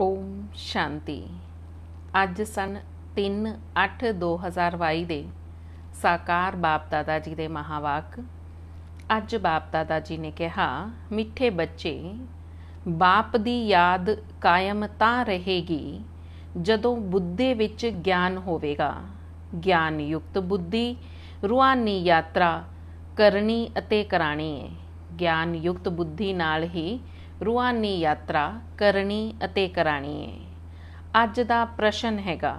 ਓਮ ਸ਼ਾਂਤੀ ਅੱਜ ਸਨ 3/8/2022 ਦੇ ਸਾਕਾਰ ਬਾਪ ਦਾਦਾ ਜੀ ਦੇ ਮਹਾਵਾਕ ਅੱਜ ਬਾਪ ਦਾਦਾ ਜੀ ਨੇ ਕਿਹਾ ਮਿੱਠੇ ਬੱਚੇ ਬਾਪ ਦੀ ਯਾਦ ਕਾਇਮ ਤਾਂ ਰਹੇਗੀ ਜਦੋਂ ਬੁੱਧੇ ਵਿੱਚ ਗਿਆਨ ਹੋਵੇਗਾ ਗਿਆਨ ਯੁਕਤ ਬੁੱਧੀ ਰੂਹਾਨੀ ਯਾਤਰਾ ਕਰਨੀ ਅਤੇ ਕਰਾਣੀ ਹੈ ਗਿਆਨ ਯੁਕਤ ਬੁੱਧੀ ਨਾਲ ਹੀ ਰੂਹਾਨੀ ਯਾਤਰਾ ਕਰਨੀ ਅਤੇ ਕਰਾਣੀ ਹੈ ਅੱਜ ਦਾ ਪ੍ਰਸ਼ਨ ਹੈਗਾ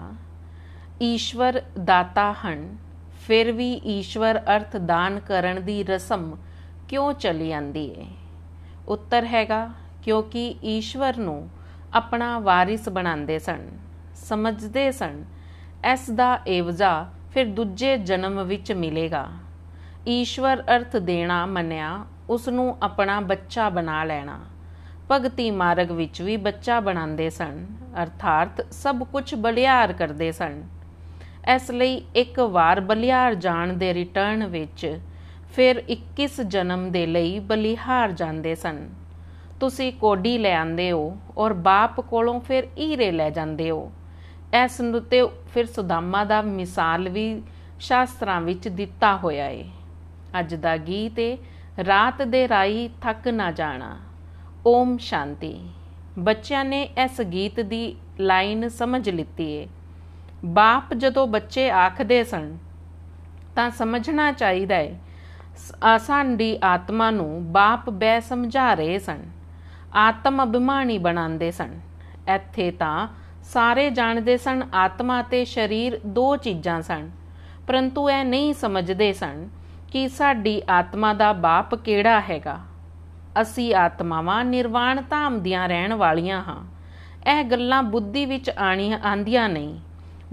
ਈਸ਼ਵਰ ਦਾਤਾ ਹਨ ਫਿਰ ਵੀ ਈਸ਼ਵਰ ਅਰਥ ਦਾਨ ਕਰਨ ਦੀ ਰਸਮ ਕਿਉਂ ਚੱਲੀ ਜਾਂਦੀ ਹੈ ਉੱਤਰ ਹੈਗਾ ਕਿਉਂਕਿ ਈਸ਼ਵਰ ਨੂੰ ਆਪਣਾ ਵਾਰਿਸ ਬਣਾਉਂਦੇ ਸਨ ਸਮਝਦੇ ਸਨ ਇਸ ਦਾ ਏਵਜਾ ਫਿਰ ਦੂਜੇ ਜਨਮ ਵਿੱਚ ਮਿਲੇਗਾ ਈਸ਼ਵਰ ਅਰਥ ਦੇਣਾ ਮੰਨਿਆ ਉਸ ਨੂੰ ਆਪਣਾ ਬੱਚਾ ਬਣਾ ਲੈਣਾ ਭਗਤੀ ਮਾਰਗ ਵਿੱਚ ਵੀ ਬੱਚਾ ਬਣਾਉਂਦੇ ਸਨ ਅਰਥਾਤ ਸਭ ਕੁਝ ਬਲਿਆਰ ਕਰਦੇ ਸਨ ਇਸ ਲਈ ਇੱਕ ਵਾਰ ਬਲਿਆਰ ਜਾਣ ਦੇ ਰਿਟਰਨ ਵਿੱਚ ਫਿਰ 21 ਜਨਮ ਦੇ ਲਈ ਬਲਿਹਾਰ ਜਾਂਦੇ ਸਨ ਤੁਸੀਂ ਕੋਡੀ ਲੈ ਆਂਦੇ ਹੋ ਔਰ ਬਾਪ ਕੋਲੋਂ ਫਿਰ ਹੀਰੇ ਲੈ ਜਾਂਦੇ ਹੋ ਇਸ ਨੂੰ ਤੇ ਫਿਰ ਸੁਦਾਮਾ ਦਾ ਮਿਸਾਲ ਵੀ ਸ਼ਾਸਤਰਾਂ ਵਿੱਚ ਦਿੱਤਾ ਹੋਇਆ ਏ ਅੱਜ ਦਾ ਗੀਤ ਏ ਰਾਤ ਦੇ ਰਾਈ ਥੱਕ ਨਾ ਜਾਣਾ ਓਮ ਸ਼ਾਂਤੀ ਬੱਚਿਆਂ ਨੇ ਇਸ ਗੀਤ ਦੀ ਲਾਈਨ ਸਮਝ ਲਿੱਤੀ ਏ ਬਾਪ ਜਦੋਂ ਬੱਚੇ ਆਖਦੇ ਸਨ ਤਾਂ ਸਮਝਣਾ ਚਾਹੀਦਾ ਏ ਸਾਡੀ ਆਤਮਾ ਨੂੰ ਬਾਪ ਬੈ ਸਮਝਾ ਰਹੇ ਸਨ ਆਤਮ ਅਭਿਮਾਨੀ ਬਣਾਉਂਦੇ ਸਨ ਇੱਥੇ ਤਾਂ ਸਾਰੇ ਜਾਣਦੇ ਸਨ ਆਤਮਾ ਤੇ ਸਰੀਰ ਦੋ ਚੀਜ਼ਾਂ ਸਨ ਪਰੰਤੂ ਇਹ ਨਹੀਂ ਸਮਝਦੇ ਸਨ ਕਿ ਸਾਡੀ ਆਤਮਾ ਦਾ ਬਾਪ ਕਿਹੜਾ ਹੈਗਾ ਅਸੀਂ ਆਤਮਾਵਾਂ ਨਿਰਵਾਣ ਧਾਮ ਦੀਆਂ ਰਹਿਣ ਵਾਲੀਆਂ ਹਾਂ ਇਹ ਗੱਲਾਂ ਬੁੱਧੀ ਵਿੱਚ ਆਣੀਆਂ ਆਂਦੀਆਂ ਨਹੀਂ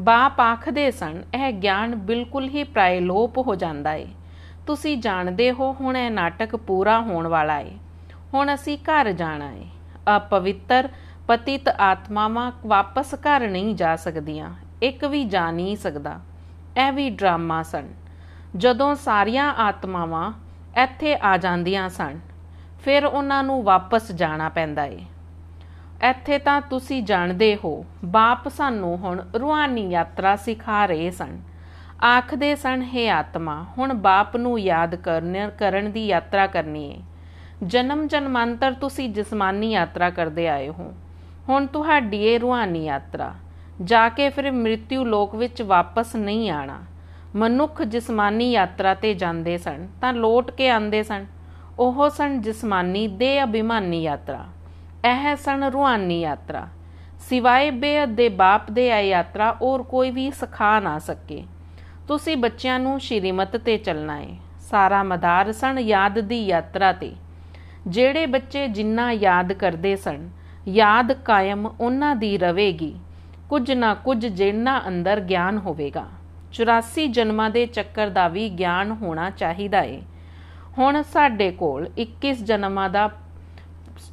ਬਾਪ ਆਖਦੇ ਸਨ ਇਹ ਗਿਆਨ ਬਿਲਕੁਲ ਹੀ ਪ੍ਰਾਇਲੋਪ ਹੋ ਜਾਂਦਾ ਏ ਤੁਸੀਂ ਜਾਣਦੇ ਹੋ ਹੁਣ ਇਹ ਨਾਟਕ ਪੂਰਾ ਹੋਣ ਵਾਲਾ ਏ ਹੁਣ ਅਸੀਂ ਘਰ ਜਾਣਾ ਏ ਅਪਵਿੱਤਰ ਪਤਿਤ ਆਤਮਾਵਾਂ ਵਾਪਸ ਘਰ ਨਹੀਂ ਜਾ ਸਕਦੀਆਂ ਇੱਕ ਵੀ ਜਾ ਨਹੀਂ ਸਕਦਾ ਇਹ ਵੀ ਡਰਾਮਾ ਸਨ ਜਦੋਂ ਸਾਰੀਆਂ ਆਤਮਾਵਾਂ ਇੱਥੇ ਆ ਜਾਂਦੀਆਂ ਸਨ ਫਿਰ ਉਹਨਾਂ ਨੂੰ ਵਾਪਸ ਜਾਣਾ ਪੈਂਦਾ ਏ ਇੱਥੇ ਤਾਂ ਤੁਸੀਂ ਜਾਣਦੇ ਹੋ ਬਾਪ ਸਾਨੂੰ ਹੁਣ ਰੂਹਾਨੀ ਯਾਤਰਾ ਸਿਖਾ ਰਹੇ ਸਨ ਆਖਦੇ ਸਨ हे ਆਤਮਾ ਹੁਣ ਬਾਪ ਨੂੰ ਯਾਦ ਕਰਨ ਕਰਨ ਦੀ ਯਾਤਰਾ ਕਰਨੀ ਏ ਜਨਮ ਜਨਮਾਂਤਰ ਤੁਸੀਂ ਜਿਸਮਾਨੀ ਯਾਤਰਾ ਕਰਦੇ ਆਏ ਹੋ ਹੁਣ ਤੁਹਾਡੀ ਇਹ ਰੂਹਾਨੀ ਯਾਤਰਾ ਜਾ ਕੇ ਫਿਰ ਮ੍ਰਿਤਿਉ ਲੋਕ ਵਿੱਚ ਵਾਪਸ ਨਹੀਂ ਆਣਾ ਮਨੁੱਖ ਜਿਸਮਾਨੀ ਯਾਤਰਾ ਤੇ ਜਾਂਦੇ ਸਨ ਤਾਂ ਲੋਟ ਕੇ ਆਉਂਦੇ ਸਨ ਉਹ ਸਨ ਜਿਸਮਾਨੀ ਦੇ ਅਭਿਮਾਨੀ ਯਾਤਰਾ ਇਹ ਸਨ ਰੂਹਾਨੀ ਯਾਤਰਾ ਸਿਵਾਏ ਬੇਅਦ ਦੇ ਬਾਪ ਦੇ ਆ ਯਾਤਰਾ ਔਰ ਕੋਈ ਵੀ ਸਿਖਾ ਨਾ ਸਕੇ ਤੁਸੀਂ ਬੱਚਿਆਂ ਨੂੰ ਸ਼੍ਰੀਮਤ ਤੇ ਚੱਲਣਾ ਹੈ ਸਾਰਾ ਮਦਾਰ ਸਨ ਯਾਦ ਦੀ ਯਾਤਰਾ ਤੇ ਜਿਹੜੇ ਬੱਚੇ ਜਿੰਨਾ ਯਾਦ ਕਰਦੇ ਸਣ ਯਾਦ ਕਾਇਮ ਉਹਨਾਂ ਦੀ ਰਵੇਗੀ ਕੁਝ ਨਾ ਕੁਝ ਜਿੰਨਾ ਅੰਦਰ ਗਿਆਨ ਹੋਵੇਗਾ 84 ਜਨਮਾਂ ਦੇ ਚੱਕਰ ਦਾ ਵੀ ਗਿਆਨ ਹੋਣਾ ਚਾਹੀਦਾ ਹੈ ਹੁਣ ਸਾਡੇ ਕੋਲ 21 ਜਨਮਾਂ ਦਾ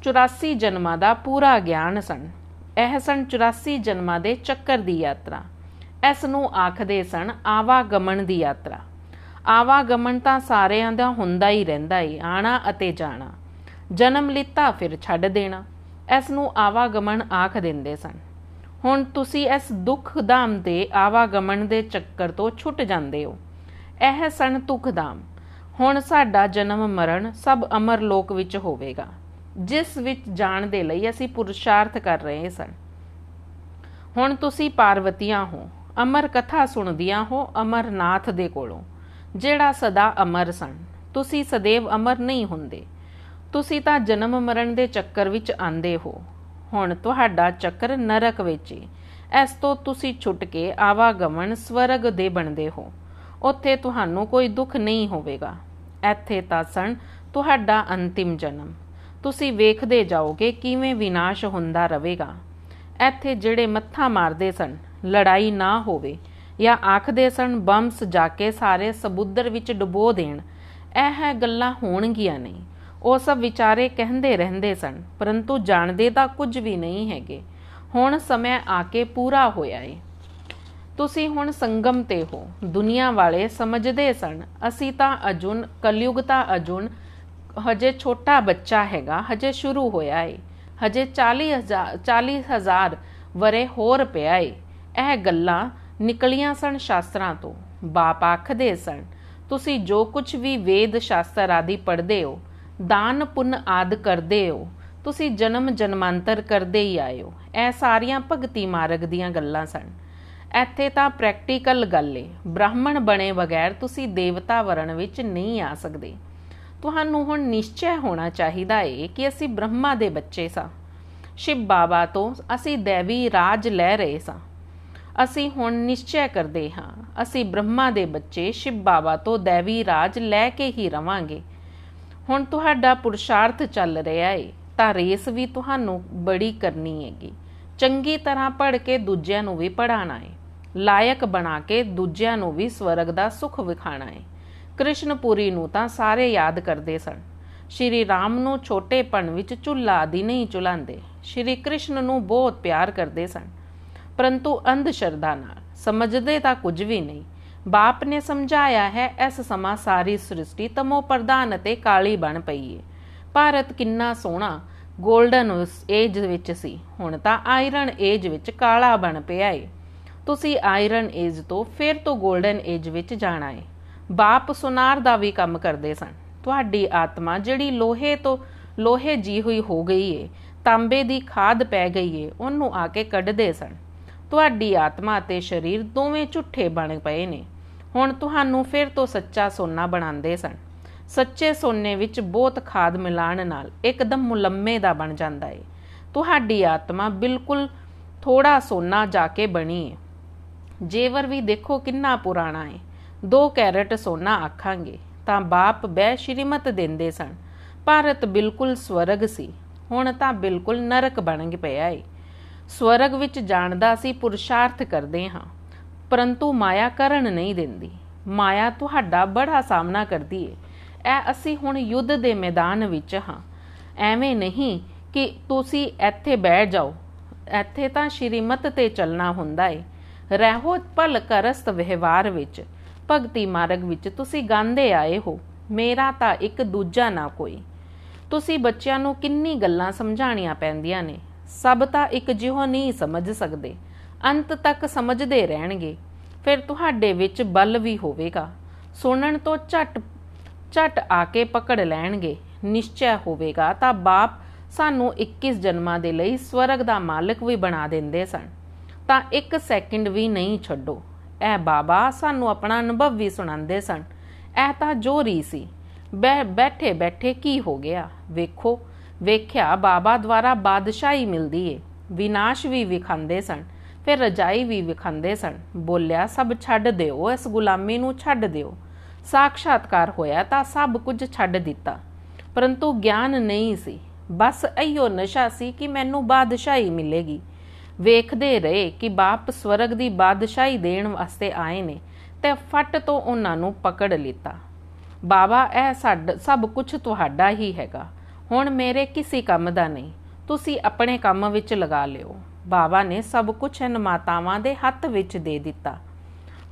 84 ਜਨਮਾਂ ਦਾ ਪੂਰਾ ਗਿਆਨ ਸਨ ਇਹ ਸਨ 84 ਜਨਮਾਂ ਦੇ ਚੱਕਰ ਦੀ ਯਾਤਰਾ ਇਸ ਨੂੰ ਆਖਦੇ ਸਨ ਆਵਾਗਮਨ ਦੀ ਯਾਤਰਾ ਆਵਾਗਮਨ ਤਾਂ ਸਾਰਿਆਂ ਦਾ ਹੁੰਦਾ ਹੀ ਰਹਿੰਦਾ ਹੈ ਆਣਾ ਅਤੇ ਜਾਣਾ ਜਨਮ ਲਿੱਤਾ ਫਿਰ ਛੱਡ ਦੇਣਾ ਇਸ ਨੂੰ ਆਵਾਗਮਨ ਆਖ ਦਿੰਦੇ ਸਨ ਹੁਣ ਤੁਸੀਂ ਇਸ ਦੁੱਖ ਧਾਮ ਦੇ ਆਵਾਗਮਨ ਦੇ ਚੱਕਰ ਤੋਂ ਛੁੱਟ ਜਾਂਦੇ ਹੋ ਇਹ ਸਨ ਧੁਖ ਧਾਮ ਹੁਣ ਸਾਡਾ ਜਨਮ ਮਰਨ ਸਭ ਅਮਰ ਲੋਕ ਵਿੱਚ ਹੋਵੇਗਾ ਜਿਸ ਵਿੱਚ ਜਾਣ ਦੇ ਲਈ ਅਸੀਂ ਪੁਰਸ਼ਾਰਥ ਕਰ ਰਹੇ ਸਨ ਹੁਣ ਤੁਸੀਂ ਪਾਰਵਤੀਆਂ ਹੋ ਅਮਰ ਕਥਾ ਸੁਣਦੀਆਂ ਹੋ ਅਮਰਨਾਥ ਦੇ ਕੋਲੋਂ ਜਿਹੜਾ ਸਦਾ ਅਮਰ ਸਨ ਤੁਸੀਂ ਸਦੇਵ ਅਮਰ ਨਹੀਂ ਹੁੰਦੇ ਤੁਸੀਂ ਤਾਂ ਜਨਮ ਮਰਨ ਦੇ ਚੱਕਰ ਵਿੱਚ ਆਂਦੇ ਹੋ ਹੁਣ ਤੁਹਾਡਾ ਚੱਕਰ ਨਰਕ ਵਿੱਚ ਹੈ ਇਸ ਤੋਂ ਤੁਸੀਂ ਛੁੱਟ ਕੇ ਆਵਾਗਮਨ ਸਵਰਗ ਦੇ ਬਣਦੇ ਹੋ ਉੱਥੇ ਤੁਹਾਨੂੰ ਕੋਈ ਦੁੱਖ ਨਹੀਂ ਹੋਵੇਗਾ ਇੱਥੇ ਤਾਂ ਸਣ ਤੁਹਾਡਾ ਅੰਤਿਮ ਜਨਮ ਤੁਸੀਂ ਵੇਖਦੇ ਜਾਓਗੇ ਕਿਵੇਂ ਵਿਨਾਸ਼ ਹੁੰਦਾ ਰਹੇਗਾ ਇੱਥੇ ਜਿਹੜੇ ਮੱਥਾ ਮਾਰਦੇ ਸਨ ਲੜਾਈ ਨਾ ਹੋਵੇ ਜਾਂ ਆਖਦੇ ਸਨ ਬੰਸ ਜਾ ਕੇ ਸਾਰੇ ਸਬੁੱਧਰ ਵਿੱਚ ਡੁਬੋ ਦੇਣ ਇਹ ਹੈ ਗੱਲਾਂ ਹੋਣਗੀਆਂ ਨਹੀਂ ਉਹ ਸਭ ਵਿਚਾਰੇ ਕਹਿੰਦੇ ਰਹਿੰਦੇ ਸਨ ਪਰੰਤੂ ਜਾਣਦੇ ਤਾਂ ਕੁਝ ਵੀ ਨਹੀਂ ਹੈਗੇ ਹੁਣ ਸਮਾਂ ਆ ਕੇ ਪੂਰਾ ਹੋਇਆ ਏ ਤੁਸੀਂ ਹੁਣ ਸੰਗਮ ਤੇ ਹੋ ਦੁਨੀਆ ਵਾਲੇ ਸਮਝਦੇ ਸਨ ਅਸੀਂ ਤਾਂ ਅਜੁਨ ਕਲਯੁਗ ਤਾਂ ਅਜੁਨ ਹਜੇ ਛੋਟਾ ਬੱਚਾ ਹੈਗਾ ਹਜੇ ਸ਼ੁਰੂ ਹੋਇਆ ਏ ਹਜੇ 40000 40000 ਵਰੇ ਹੋਰ ਪਿਆ ਏ ਇਹ ਗੱਲਾਂ ਨਿਕਲੀਆਂ ਸਨ ਸ਼ਾਸਤਰਾਂ ਤੋਂ ਬਾਪ ਆਖਦੇ ਸਨ ਤੁਸੀਂ ਜੋ ਕੁਝ ਵੀ ਵੇਦ ਸ਼ਾਸਤਰ ਆਦਿ ਪੜ੍ਹਦੇ ਹੋ ਦਾਨ ਪੁੰਨ ਆਦ ਕਰਦੇ ਹੋ ਤੁਸੀਂ ਜਨਮ ਜਨਮਾਂਤਰ ਕਰਦੇ ਹੀ ਆਇਓ ਇਹ ਸਾਰੀਆਂ ਭਗਤੀ ਮਾਰਗ ਦੀਆਂ ਗੱਲਾਂ ਸਨ ਇੱਥੇ ਤਾਂ ਪ੍ਰੈਕਟੀਕਲ ਗੱਲ ਏ ਬ੍ਰਾਹਮਣ ਬਣੇ ਬਗੈਰ ਤੁਸੀਂ ਦੇਵਤਾ ਵਰਣ ਵਿੱਚ ਨਹੀਂ ਆ ਸਕਦੇ ਤੁਹਾਨੂੰ ਹੁਣ ਨਿਸ਼ਚੈ ਹੋਣਾ ਚਾਹੀਦਾ ਏ ਕਿ ਅਸੀਂ ਬ੍ਰਹਮਾ ਦੇ ਬੱਚੇ ਸਾਂ ਸ਼ਿਵ ਬਾਬਾ ਤੋਂ ਅਸੀਂ ਦੇਵੀ ਰਾਜ ਲੈ ਰਹੇ ਸਾਂ ਅਸੀਂ ਹੁਣ ਨਿਸ਼ਚੈ ਕਰਦੇ ਹਾਂ ਅਸੀਂ ਬ੍ਰਹਮਾ ਦੇ ਬੱਚੇ ਸ਼ਿਵ ਬਾਬਾ ਤੋਂ ਦੇਵੀ ਰਾਜ ਲੈ ਕੇ ਹੀ ਰਵਾਂਗੇ ਹੁਣ ਤੁਹਾਡਾ ਪੁਰਸ਼ਾਰਥ ਚੱਲ ਰਿਹਾ ਏ ਤਾਂ ਰੇਸ ਵੀ ਤੁਹਾਨੂੰ ਬੜੀ ਕਰਨੀ ਹੈਗੀ ਚੰਗੀ ਤਰ੍ਹਾਂ ਪੜ੍ਹ ਕੇ ਦੂਜਿਆਂ ਨੂੰ ਵੀ ਪੜਾਣਾ ਹੈ ਲਾਇਕ ਬਣਾ ਕੇ ਦੂਜਿਆਂ ਨੂੰ ਵੀ ਸਵਰਗ ਦਾ ਸੁਖ ਵਿਖਾਣਾ ਹੈ ਕ੍ਰਿਸ਼ਨਪੁਰੀ ਨੂੰ ਤਾਂ ਸਾਰੇ ਯਾਦ ਕਰਦੇ ਸਨ ਸ਼੍ਰੀ ਰਾਮ ਨੂੰ ਛੋਟੇਪਣ ਵਿੱਚ ਚੁੱਲਾ ਦੀ ਨਹੀਂ ਚੁਲਾਉਂਦੇ ਸ਼੍ਰੀ ਕ੍ਰਿਸ਼ਨ ਨੂੰ ਬਹੁਤ ਪਿਆਰ ਕਰਦੇ ਸਨ ਪਰੰਤੂ ਅੰਧ ਸ਼ਰਧਾ ਨਾਲ ਸਮਝਦੇ ਤਾਂ ਕੁਝ ਵੀ ਨਹੀਂ ਬਾਪ ਨੇ ਸਮਝਾਇਆ ਹੈ ਇਸ ਸਮਾਂ ਸਾਰੀ ਸ੍ਰਿਸ਼ਟੀ ਤਮੋ ਪ੍ਰਧਾਨ ਤੇ ਕਾਲੀ ਬਣ ਪਈ ਭਾਰਤ ਕਿੰਨਾ ਸੋਹਣਾ ਗੋਲਡਨ ਉਸ ਏਜ ਵਿੱਚ ਸੀ ਹੁਣ ਤਾਂ ਆਇਰਨ ਏਜ ਵਿੱਚ ਕਾਲਾ ਬਣ ਪਿਆ ਏ ਤੁਸੀਂ ਆਇਰਨ ਏਜ ਤੋਂ ਫਿਰ ਤੋਂ ਗੋਲਡਨ ਏਜ ਵਿੱਚ ਜਾਣਾ ਏ ਬਾਪ ਸੁਨਾਰ ਦਾ ਵੀ ਕੰਮ ਕਰਦੇ ਸਨ ਤੁਹਾਡੀ ਆਤਮਾ ਜਿਹੜੀ ਲੋਹੇ ਤੋਂ ਲੋਹੇ ਜੀ ਹੋਈ ਹੋ ਗਈ ਏ ਤਾਂਬੇ ਦੀ ਖਾਦ ਪੈ ਗਈ ਏ ਉਹਨੂੰ ਆ ਕੇ ਕੱਢਦੇ ਸਨ ਤੁਹਾਡੀ ਆਤਮਾ ਤੇ ਸਰੀਰ ਦੋਵੇਂ ਝੁੱਠੇ ਬਣ ਪਏ ਨੇ ਹੁਣ ਤੁਹਾਨੂੰ ਫਿਰ ਤੋਂ ਸੱਚਾ ਸੋਨਾ ਬਣਾਉਂਦੇ ਸਨ ਸੱਚੇ ਸੋਨੇ ਵਿੱਚ ਬਹੁਤ ਖਾਦ ਮਿਲਾਣ ਨਾਲ ਇੱਕਦਮ ਮੁਲੰਮੇ ਦਾ ਬਣ ਜਾਂਦਾ ਹੈ ਤੁਹਾਡੀ ਆਤਮਾ ਬਿਲਕੁਲ ਥੋੜਾ ਸੋਨਾ ਜਾ ਕੇ ਬਣੀ ਹੈ ਜੇਵਰ ਵੀ ਦੇਖੋ ਕਿੰਨਾ ਪੁਰਾਣਾ ਹੈ 2 ਕੈਰਟ ਸੋਨਾ ਆਖਾਂਗੇ ਤਾਂ ਬਾਪ ਬੈ ਸ਼੍ਰੀਮਤ ਦਿੰਦੇ ਸਨ ਭਾਰਤ ਬਿਲਕੁਲ ਸਵਰਗ ਸੀ ਹੁਣ ਤਾਂ ਬਿਲਕੁਲ ਨਰਕ ਬਣ ਪਿਆ ਏ ਸਵਰਗ ਵਿੱਚ ਜਾਣ ਦਾ ਸੀ ਪੁਰਸ਼ਾਰਥ ਕਰਦੇ ਹਾਂ ਪਰੰਤੂ ਮਾਇਆ ਕਰਨ ਨਹੀਂ ਦਿੰਦੀ ਮਾਇਆ ਤੁਹਾਡਾ ਬੜਾ ਸਾਹਮਣਾ ਕਰਦੀ ਏ ਐ ਅਸੀਂ ਹੁਣ ਯੁੱਧ ਦੇ ਮੈਦਾਨ ਵਿੱਚ ਹਾਂ ਐਵੇਂ ਨਹੀਂ ਕਿ ਤੁਸੀਂ ਇੱਥੇ ਬੈਠ ਜਾਓ ਇੱਥੇ ਤਾਂ ਸ਼੍ਰੀਮਤ ਤੇ ਚੱਲਣਾ ਹੁੰਦਾ ਏ ਰਹੋ ਪਲ ਕਰਸਤ ਵਿਵਹਾਰ ਵਿੱਚ ਭਗਤੀ ਮਾਰਗ ਵਿੱਚ ਤੁਸੀਂ ਗਾਂਦੇ ਆਏ ਹੋ ਮੇਰਾ ਤਾਂ ਇੱਕ ਦੂਜਾ ਨਾ ਕੋਈ ਤੁਸੀਂ ਬੱਚਿਆਂ ਨੂੰ ਕਿੰਨੀ ਗੱਲਾਂ ਸਮਝਾਣੀਆਂ ਪੈਂਦੀਆਂ ਨੇ ਸਭ ਤਾਂ ਇੱਕ ਜਿਹੋ ਨਹੀਂ ਸਮਝ ਸਕਦੇ ਅੰਤ ਤੱਕ ਸਮਝਦੇ ਰਹਿਣਗੇ ਫਿਰ ਤੁਹਾਡੇ ਵਿੱਚ ਬਲ ਵੀ ਹੋਵੇਗਾ ਸੁਣਨ ਤੋਂ ਝਟ ਝਟ ਆ ਕੇ ਪਕੜ ਲੈਣਗੇ ਨਿਸ਼ਚੈ ਹੋਵੇਗਾ ਤਾਂ ਬਾਪ ਸਾਨੂੰ 21 ਜਨਮਾਂ ਦੇ ਲਈ ਸਵਰਗ ਦਾ ਮਾਲਕ ਵੀ ਬਣਾ ਦਿੰਦੇ ਸਨ ਤਾਂ ਇੱਕ ਸੈਕਿੰਡ ਵੀ ਨਹੀਂ ਛੱਡੋ ਇਹ ਬਾਬਾ ਸਾਨੂੰ ਆਪਣਾ ਅਨੁਭਵ ਵੀ ਸੁਣਾਉਂਦੇ ਸਨ ਇਹ ਤਾਂ ਜੋਰੀ ਸੀ ਬੈਠੇ ਬੈਠੇ ਕੀ ਹੋ ਗਿਆ ਵੇਖੋ ਵੇਖਿਆ ਬਾਬਾ ਦੁਆਰਾ ਬਾਦਸ਼ਾਹੀ ਮਿਲਦੀ ਏ ਵਿਨਾਸ਼ ਵੀ ਵਿਖਾਂਦੇ ਸਨ ਫਿਰ ਰਜਾਈ ਵੀ ਵਿਖਾਂਦੇ ਸਨ ਬੋਲਿਆ ਸਭ ਛੱਡ ਦਿਓ ਇਸ ਗੁਲਾਮੀ ਨੂੰ ਛੱਡ ਦਿਓ ਸਾਖਸ਼ਾਤਕਾਰ ਹੋਇਆ ਤਾਂ ਸਭ ਕੁਝ ਛੱਡ ਦਿੱਤਾ ਪਰੰਤੂ ਗਿਆਨ ਨਹੀਂ ਸੀ ਬਸ ਐਯੋ ਨਸ਼ਾ ਸੀ ਕਿ ਮੈਨੂੰ ਬਾਦਸ਼ਾਹੀ ਮਿਲੇਗੀ ਵੇਖਦੇ ਰਹੇ ਕਿ ਬਾਪ ਸਵਰਗ ਦੀ ਬਾਦਸ਼ਾਹੀ ਦੇਣ ਵਾਸਤੇ ਆਏ ਨੇ ਤੇ ਫੱਟ ਤੋਂ ਉਹਨਾਂ ਨੂੰ ਪਕੜ ਲਿੱਤਾ ਬਾਬਾ ਇਹ ਸਾਡ ਸਭ ਕੁਝ ਤੁਹਾਡਾ ਹੀ ਹੈਗਾ ਹੁਣ ਮੇਰੇ ਕਿਸੇ ਕੰਮ ਦਾ ਨਹੀਂ ਤੁਸੀਂ ਆਪਣੇ ਕੰਮ ਵਿੱਚ ਲਗਾ ਲਿਓ ਬਾਬਾ ਨੇ ਸਭ ਕੁਝ ਇਹਨਾਂ ਮਾਤਾਵਾਂ ਦੇ ਹੱਥ ਵਿੱਚ ਦੇ ਦਿੱਤਾ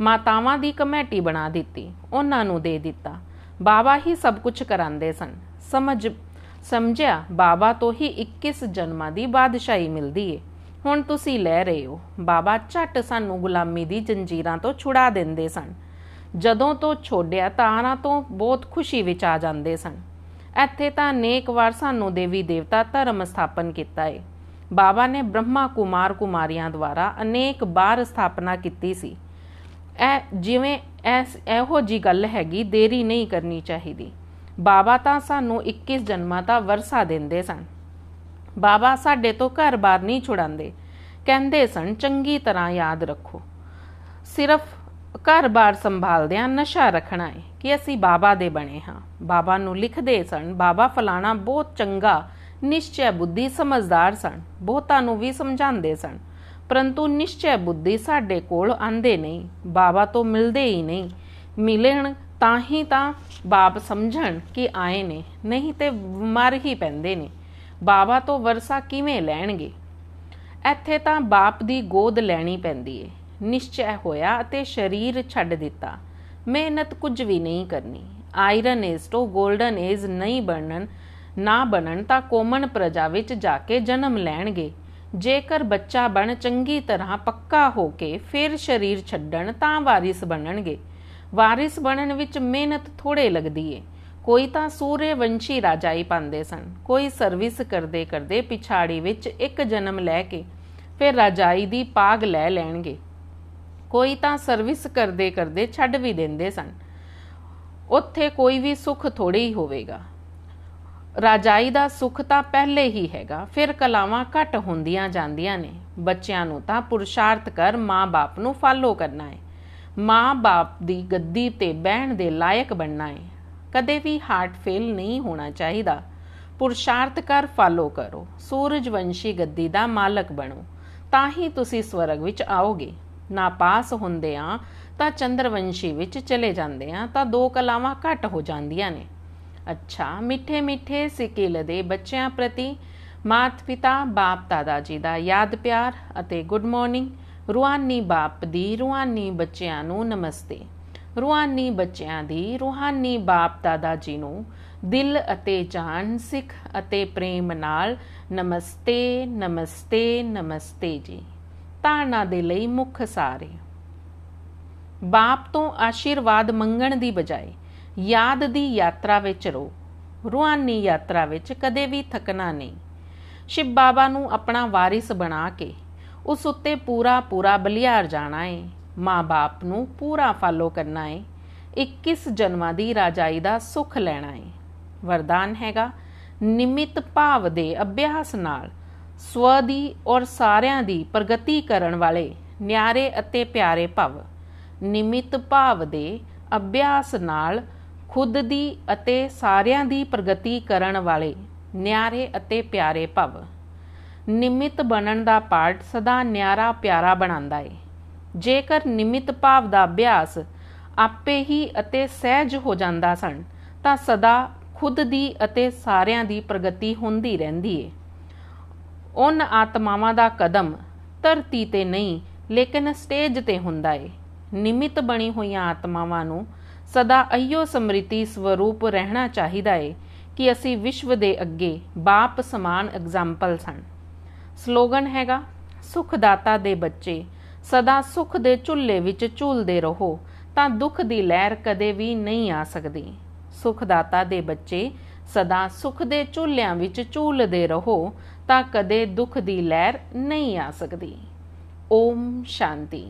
ਮਾਤਾਵਾਂ ਦੀ ਕਮੇਟੀ ਬਣਾ ਦਿੱਤੀ ਉਹਨਾਂ ਨੂੰ ਦੇ ਦਿੱਤਾ ਬਾਬਾ ਹੀ ਸਭ ਕੁਝ ਕਰਾਂਦੇ ਸਨ ਸਮਝ ਸਮਝਿਆ ਬਾਬਾ ਤੋਂ ਹੀ 21 ਜਨਮਾਂ ਦੀ ਬਾਦਸ਼ਾਹੀ ਮਿਲਦੀ ਏ ਹੁਣ ਤੁਸੀਂ ਲੈ ਰਹੇ ਹੋ ਬਾਬਾ ਛੱਟ ਸਾਨੂੰ ਗੁਲਾਮੀ ਦੀ ਜੰਜੀਰਾਂ ਤੋਂ ਛੁੜਾ ਦਿੰਦੇ ਸਨ ਜਦੋਂ ਤੋਂ ਛੋੜਿਆ ਤਾਂ ਤੋਂ ਬਹੁਤ ਖੁਸ਼ੀ ਵਿੱਚ ਆ ਜਾਂਦੇ ਸਨ ਇੱਥੇ ਤਾਂ ਨੇਕ ਵਾਰ ਸਾਨੂੰ ਦੇਵੀ ਦੇਵਤਾ ਧਰਮ ਸਥਾਪਨ ਕੀਤਾ ਏ ਬਾਬਾ ਨੇ ਬ੍ਰਹਮਾ ਕੁਮਾਰ ਕੁਮਾਰੀਆਂ ਦੁਆਰਾ ਅਨੇਕ ਬਾਰ ਸਥਾਪਨਾ ਕੀਤੀ ਸੀ ਇਹ ਜਿਵੇਂ ਐਸ ਇਹੋ ਜੀ ਗੱਲ ਹੈਗੀ ਦੇਰੀ ਨਹੀਂ ਕਰਨੀ ਚਾਹੀਦੀ ਬਾਬਾ ਤਾਂ ਸਾਨੂੰ 21 ਜਨਮਾਂ ਦਾ ਵਰਸਾ ਦਿੰਦੇ ਸਨ ਬਾਬਾ ਸਾਡੇ ਤੋਂ ਘਰ-ਬਾਰ ਨਹੀਂ ਛੁਡਾਉਂਦੇ ਕਹਿੰਦੇ ਸਨ ਚੰਗੀ ਤਰ੍ਹਾਂ ਯਾਦ ਰੱਖੋ ਸਿਰਫ ਘਰ-ਬਾਰ ਆ ਨਸ਼ਾ ਰੱਖਣਾ ਹੈ ਕਿ ਅਸੀਂ ਬਾਬਾ ਦੇ ਬਣੇ ਹਾਂ ਬਾਬਾ ਨੂੰ ਲਿਖਦੇ ਸਨ ਬਾਬਾ ਫਲਾਣਾ ਬਹੁਤ ਚੰਗਾ ਨਿਸ਼ਚੈ ਬੁੱਧੀ ਸਮਝਦਾਰ ਸਨ ਬਹੁਤਾਂ ਨੂੰ ਵੀ ਸਮਝਾਉਂਦੇ ਸਨ ਪਰੰਤੂ ਨਿਸ਼ਚੈ ਬੁੱਧੀ ਸਾਡੇ ਕੋਲ ਆਂਦੇ ਨਹੀਂ ਬਾਬਾ ਤੋਂ ਮਿਲਦੇ ਹੀ ਨਹੀਂ ਮਿਲਣ ਤਾਂ ਹੀ ਤਾਂ ਬਾਪ ਸਮਝਣ ਕਿ ਆਏ ਨੇ ਨਹੀਂ ਤੇ ਮਰ ਹੀ ਪੈਂਦੇ ਨੇ ਬਾਬਾ ਤੋਂ ਵਰਸਾ ਕਿਵੇਂ ਲੈਣਗੇ ਇੱਥੇ ਤਾਂ ਬਾਪ ਦੀ ਗੋਦ ਲੈਣੀ ਪੈਂਦੀ ਏ ਨਿਸ਼ਚੈ ਹੋਇਆ ਅਤੇ ਸਰੀਰ ਛੱਡ ਦਿੱਤਾ ਮਿਹਨਤ ਕੁਝ ਵੀ ਨਹੀਂ ਕਰਨੀ ਆਇਰਨ ਏਜ ਤੋਂ 골ਡਨ ਏਜ ਨਹੀਂ ਬਣਨ ਨਾ ਬਣਨ ਤਾਂ ਕੋਮਨ ਪ੍ਰਜਾ ਵਿੱਚ ਜਾ ਕੇ ਜਨਮ ਲੈਣਗੇ ਜੇਕਰ ਬੱਚਾ ਬਣ ਚੰਗੀ ਤਰ੍ਹਾਂ ਪੱਕਾ ਹੋ ਕੇ ਫਿਰ ਸਰੀਰ ਛੱਡਣ ਤਾਂ ਵਾਰਿਸ ਬਣਨਗੇ ਵਾਰਿਸ ਬਣਨ ਵਿੱਚ ਮਿਹਨਤ ਥੋੜੇ ਲੱਗਦੀ ਏ ਕੋਈ ਤਾਂ ਸੂਰੇ ਰਾਜਾ ਹੀ ਪਾਉਂਦੇ ਸਨ ਕੋਈ ਸਰਵਿਸ ਕਰਦੇ ਕਰਦੇ ਪਿਛਾੜੀ ਵਿੱਚ ਇੱਕ ਜਨਮ ਲੈ ਕੇ ਫਿਰ ਰਾਜਾਈ ਦੀ ਪਾਗ ਲੈ ਲੈਣਗੇ ਕੋਈ ਤਾਂ ਸਰਵਿਸ ਕਰਦੇ ਕਰਦੇ ਛੱਡ ਵੀ ਦਿੰਦੇ ਸਨ ਉੱਥੇ ਕੋਈ ਵੀ ਸੁੱਖ ਥੋੜੀ ਹੀ ਹੋਵੇਗਾ ਰਾਜਾਈ ਦਾ ਸੁਖ ਤਾਂ ਪਹਿਲੇ ਹੀ ਹੈਗਾ ਫਿਰ ਕਲਾਵਾਂ ਘਟ ਹੁੰਦੀਆਂ ਜਾਂਦੀਆਂ ਨੇ ਬੱਚਿਆਂ ਨੂੰ ਤਾਂ ਪੁਰਸ਼ਾਰਥ ਕਰ ਮਾਂ-ਬਾਪ ਨੂੰ ਫਾਲੋ ਕਰਨਾ ਹੈ ਮਾਂ-ਬਾਪ ਦੀ ਗੱਦੀ ਤੇ ਬਹਿਣ ਦੇ ਲਾਇਕ ਬਣਨਾ ਹੈ ਕਦੇ ਵੀ ਹਾਰਟ ਫੇਲ ਨਹੀਂ ਹੋਣਾ ਚਾਹੀਦਾ ਪੁਰਸ਼ਾਰਥ ਕਰ ਫਾਲੋ ਕਰੋ ਸੂਰਜਵੰਸ਼ੀ ਗੱਦੀ ਦਾ ਮਾਲਕ ਬਣੋ ਤਾਂ ਹੀ ਤੁਸੀਂ ਸਵਰਗ ਵਿੱਚ ਆਓਗੇ ਨਾ ਪਾਸ ਹੁੰਦੇ ਆ ਤਾਂ ਚੰਦਰਵੰਸ਼ੀ ਵਿੱਚ ਚਲੇ ਜਾਂਦੇ ਆ ਤਾਂ ਦੋ ਕਲਾਵਾਂ ਘਟ ਹੋ ਜਾਂਦੀਆਂ ਨੇ ਅੱਛਾ ਮਿੱਠੇ ਮਿੱਠੇ ਸਿਕਿਲ ਦੇ ਬੱਚਿਆਂ ਪ੍ਰਤੀ ਮਾਤ-ਪਿਤਾ ਬਾਪ ਦਾਦਾ ਜੀ ਦਾ ਯਾਦ ਪਿਆਰ ਅਤੇ ਗੁੱਡ ਮਾਰਨਿੰਗ ਰੂਹਾਨੀ ਬਾਪ ਦੀ ਰੂਹਾਨੀ ਬੱਚਿਆਂ ਨੂੰ ਨਮਸਤੇ ਰੂਹਾਨੀ ਬੱਚਿਆਂ ਦੀ ਰੂਹਾਨੀ ਬਾਪ ਦਾਦਾ ਜੀ ਨੂੰ ਦਿਲ ਅਤੇ ਜਾਨ ਸਿੱਖ ਅਤੇ ਪ੍ਰੇਮ ਨਾਲ ਨਮਸਤੇ ਨਮਸਤੇ ਨਮਸਤੇ ਜੀ ਤਾਣਾ ਦੇ ਲਈ ਮੁੱਖ ਸਾਰੇ ਬਾਪ ਤੋਂ ਆਸ਼ੀਰਵਾਦ ਮੰਗਣ ਦੀ ਬਜਾਏ ਯਾਦ ਦੀ ਯਾਤਰਾ ਵਿੱਚ ਰੋ ਰੂਹਾਨੀ ਯਾਤਰਾ ਵਿੱਚ ਕਦੇ ਵੀ ਥਕਣਾ ਨਹੀਂ ਸ਼ਿਵ ਬਾਬਾ ਨੂੰ ਆਪਣਾ ਵਾਰਿਸ ਬਣਾ ਕੇ ਉਸ ਉੱਤੇ ਪੂਰਾ ਪੂਰਾ ਬਲਿਆਰ ਜਾਣਾ ਹੈ ਮਾਂ-ਬਾਪ ਨੂੰ ਪੂਰਾ ਫਾਲੋ ਕਰਨਾ ਹੈ 21 ਜਨਮਾਂ ਦੀ ਰਾਜਾਈ ਦਾ ਸੁਖ ਲੈਣਾ ਹੈ ਵਰਦਾਨ ਹੈਗਾ ਨਿਮਿਤ ਭਾਵ ਦੇ ਅਭਿਆਸ ਨਾਲ ਸਵ ਦੀ ਔਰ ਸਾਰਿਆਂ ਦੀ ਪ੍ਰਗਤੀ ਕਰਨ ਵਾਲੇ ਨਿਆਰੇ ਅਤੇ ਪਿਆਰੇ ਭਵ ਨਿਮਿਤ ਭਾਵ ਦੇ ਅਭਿਆਸ ਨਾਲ ਖੁਦ ਦੀ ਅਤੇ ਸਾਰਿਆਂ ਦੀ ਪ੍ਰਗਤੀ ਕਰਨ ਵਾਲੇ ਨਿਆਰੇ ਅਤੇ ਪਿਆਰੇ ਭਵ ਨਿਮਿਤ ਬਣਨ ਦਾ ਪਾਠ ਸਦਾ ਨਿਆਰਾ ਪਿਆਰਾ ਬਣਾਉਂਦਾ ਏ ਜੇਕਰ ਨਿਮਿਤ ਭਾਵ ਦਾ ਅਭਿਆਸ ਆਪੇ ਹੀ ਅਤੇ ਸਹਿਜ ਹੋ ਜਾਂਦਾ ਸਣ ਤਾਂ ਸਦਾ ਖੁਦ ਦੀ ਅਤੇ ਸਾਰਿਆਂ ਦੀ ਪ੍ਰਗਤੀ ਹੁੰਦੀ ਰਹਿੰਦੀ ਏ ਉਨ ਆਤਮਾਵਾਂ ਦਾ ਕਦਮ ਧਰਤੀ ਤੇ ਨਹੀਂ ਲੇਕਿਨ ਸਟੇਜ ਤੇ ਹੁੰਦਾ ਏ ਨਿਮਿਤ ਬਣੀ ਹੋਈਆਂ ਆਤਮਾਵਾਂ ਨੂੰ ਸਦਾ ਅਈਓ ਸਮ੍ਰਿਤੀ ਸਵਰੂਪ ਰਹਿਣਾ ਚਾਹੀਦਾ ਏ ਕਿ ਅਸੀਂ ਵਿਸ਼ਵ ਦੇ ਅੱਗੇ ਬਾਪ ਸਮਾਨ ਐਗਜ਼ਾਮਪਲ ਸਨ ਸਲੋਗਨ ਹੈਗਾ ਸੁਖ ਦਾਤਾ ਦੇ ਬੱਚੇ ਸਦਾ ਸੁਖ ਦੇ ਝੁੱਲੇ ਵਿੱਚ ਝੂਲਦੇ ਰਹੋ ਤਾਂ ਦੁੱਖ ਦੀ ਲਹਿਰ ਕਦੇ ਵੀ ਨਹੀਂ ਆ ਸਕਦੀ ਸੁਖ ਦਾਤਾ ਦੇ ਬੱਚੇ ਸਦਾ ਸੁਖ ਦੇ ਝੂਲਿਆਂ ਵਿੱਚ ਝੂਲਦੇ ਰਹੋ ਤਾਂ ਕਦੇ ਦੁੱਖ ਦੀ ਲਹਿਰ ਨਹੀਂ ਆ ਸਕਦੀ ਓਮ ਸ਼ਾਂਤੀ